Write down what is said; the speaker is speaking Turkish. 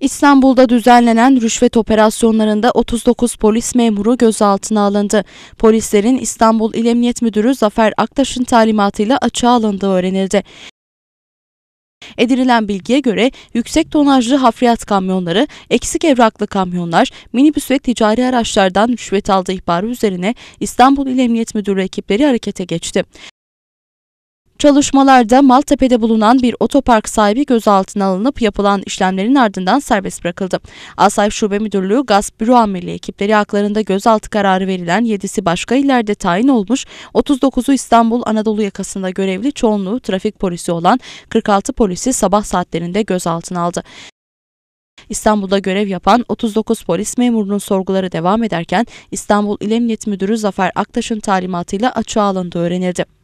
İstanbul'da düzenlenen rüşvet operasyonlarında 39 polis memuru gözaltına alındı. Polislerin İstanbul İl Emniyet Müdürü Zafer Aktaş'ın talimatıyla açığa alındığı öğrenildi. Edirilen bilgiye göre yüksek tonajlı hafriyat kamyonları, eksik evraklı kamyonlar, minibüs ve ticari araçlardan rüşvet aldığı ihbarı üzerine İstanbul İl Emniyet Müdürlüğü ekipleri harekete geçti. Çalışmalarda Maltepe'de bulunan bir otopark sahibi gözaltına alınıp yapılan işlemlerin ardından serbest bırakıldı. Asayiş Şube Müdürlüğü Gasp Büro Amirliği ekipleri haklarında gözaltı kararı verilen 7'si başka illerde tayin olmuş, 39'u İstanbul Anadolu yakasında görevli çoğunluğu trafik polisi olan 46 polisi sabah saatlerinde gözaltına aldı. İstanbul'da görev yapan 39 polis memurunun sorguları devam ederken İstanbul İl Emniyet Müdürü Zafer Aktaş'ın talimatıyla açığa alındığı öğrenildi.